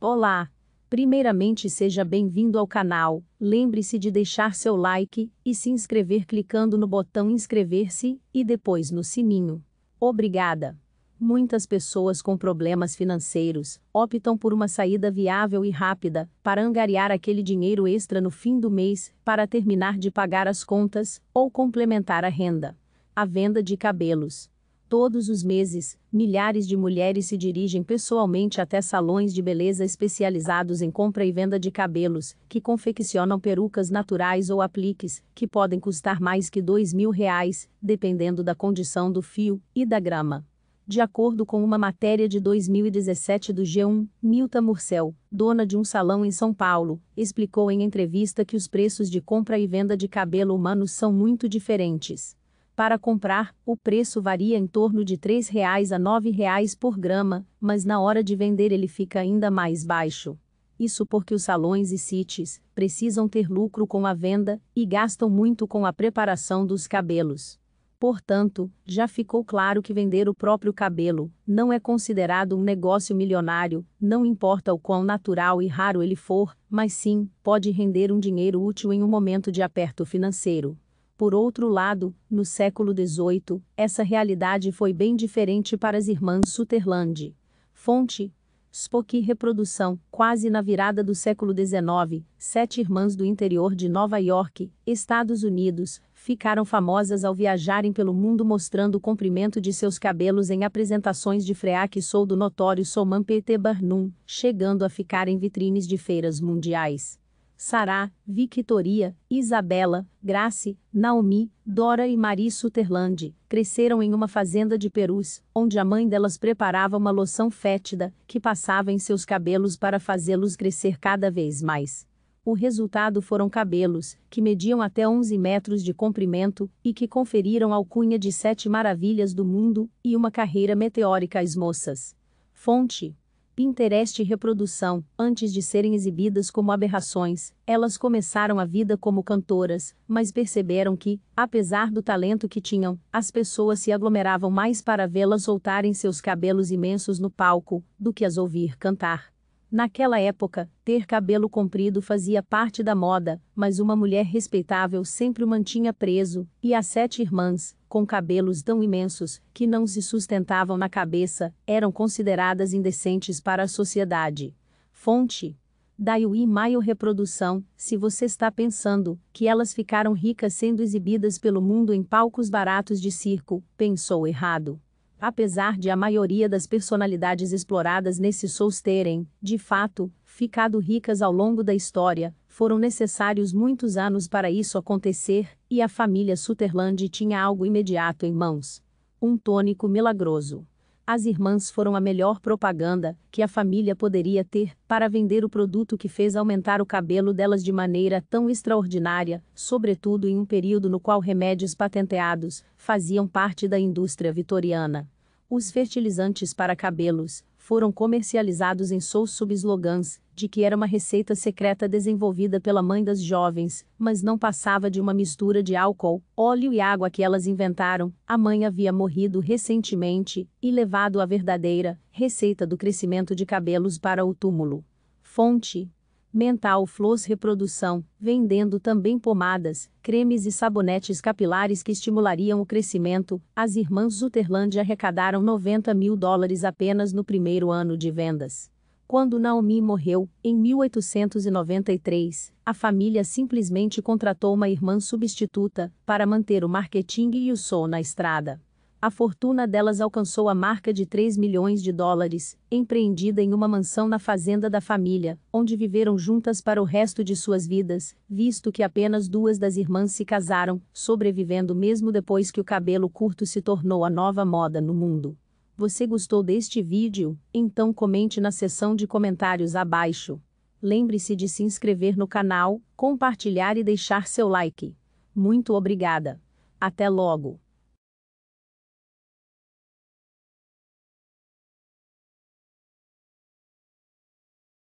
Olá! Primeiramente seja bem-vindo ao canal, lembre-se de deixar seu like e se inscrever clicando no botão inscrever-se e depois no sininho. Obrigada! Muitas pessoas com problemas financeiros optam por uma saída viável e rápida para angariar aquele dinheiro extra no fim do mês para terminar de pagar as contas ou complementar a renda. A venda de cabelos Todos os meses, milhares de mulheres se dirigem pessoalmente até salões de beleza especializados em compra e venda de cabelos, que confeccionam perucas naturais ou apliques, que podem custar mais que dois mil reais, dependendo da condição do fio e da grama. De acordo com uma matéria de 2017 do G1, Nilta Murcel, dona de um salão em São Paulo, explicou em entrevista que os preços de compra e venda de cabelo humano são muito diferentes. Para comprar, o preço varia em torno de R$ 3,00 a R$ 9,00 por grama, mas na hora de vender ele fica ainda mais baixo. Isso porque os salões e sítios precisam ter lucro com a venda e gastam muito com a preparação dos cabelos. Portanto, já ficou claro que vender o próprio cabelo não é considerado um negócio milionário, não importa o quão natural e raro ele for, mas sim, pode render um dinheiro útil em um momento de aperto financeiro. Por outro lado, no século XVIII, essa realidade foi bem diferente para as irmãs Sutherland. Fonte: Spocky Reprodução, quase na virada do século XIX, sete irmãs do interior de Nova York, Estados Unidos, ficaram famosas ao viajarem pelo mundo mostrando o comprimento de seus cabelos em apresentações de freak sou do notório Soman P.T. Barnum, chegando a ficar em vitrines de feiras mundiais. Sará, Victoria, Isabela, Grace, Naomi, Dora e Marie Sutherland cresceram em uma fazenda de Perus, onde a mãe delas preparava uma loção fétida que passava em seus cabelos para fazê-los crescer cada vez mais. O resultado foram cabelos, que mediam até 11 metros de comprimento, e que conferiram alcunha de Sete Maravilhas do Mundo, e uma carreira meteórica às moças. Fonte Pinterest e reprodução, antes de serem exibidas como aberrações, elas começaram a vida como cantoras, mas perceberam que, apesar do talento que tinham, as pessoas se aglomeravam mais para vê-las soltarem seus cabelos imensos no palco do que as ouvir cantar. Naquela época, ter cabelo comprido fazia parte da moda, mas uma mulher respeitável sempre o mantinha preso, e as sete irmãs, com cabelos tão imensos, que não se sustentavam na cabeça, eram consideradas indecentes para a sociedade. Fonte. Daí o reprodução, se você está pensando, que elas ficaram ricas sendo exibidas pelo mundo em palcos baratos de circo, pensou errado. Apesar de a maioria das personalidades exploradas nesse Souls terem, de fato, ficado ricas ao longo da história, foram necessários muitos anos para isso acontecer, e a família Sutherland tinha algo imediato em mãos. Um tônico milagroso. As irmãs foram a melhor propaganda que a família poderia ter para vender o produto que fez aumentar o cabelo delas de maneira tão extraordinária, sobretudo em um período no qual remédios patenteados faziam parte da indústria vitoriana. Os fertilizantes para cabelos, foram comercializados em seus subslogans, de que era uma receita secreta desenvolvida pela mãe das jovens, mas não passava de uma mistura de álcool, óleo e água que elas inventaram. A mãe havia morrido recentemente e levado a verdadeira receita do crescimento de cabelos para o túmulo. Fonte: Mental Floss Reprodução, vendendo também pomadas, cremes e sabonetes capilares que estimulariam o crescimento, as irmãs Zuterland arrecadaram 90 mil dólares apenas no primeiro ano de vendas. Quando Naomi morreu, em 1893, a família simplesmente contratou uma irmã substituta para manter o marketing e o som na estrada. A fortuna delas alcançou a marca de 3 milhões de dólares, empreendida em uma mansão na fazenda da família, onde viveram juntas para o resto de suas vidas, visto que apenas duas das irmãs se casaram, sobrevivendo mesmo depois que o cabelo curto se tornou a nova moda no mundo. Você gostou deste vídeo? Então comente na seção de comentários abaixo. Lembre-se de se inscrever no canal, compartilhar e deixar seu like. Muito obrigada. Até logo!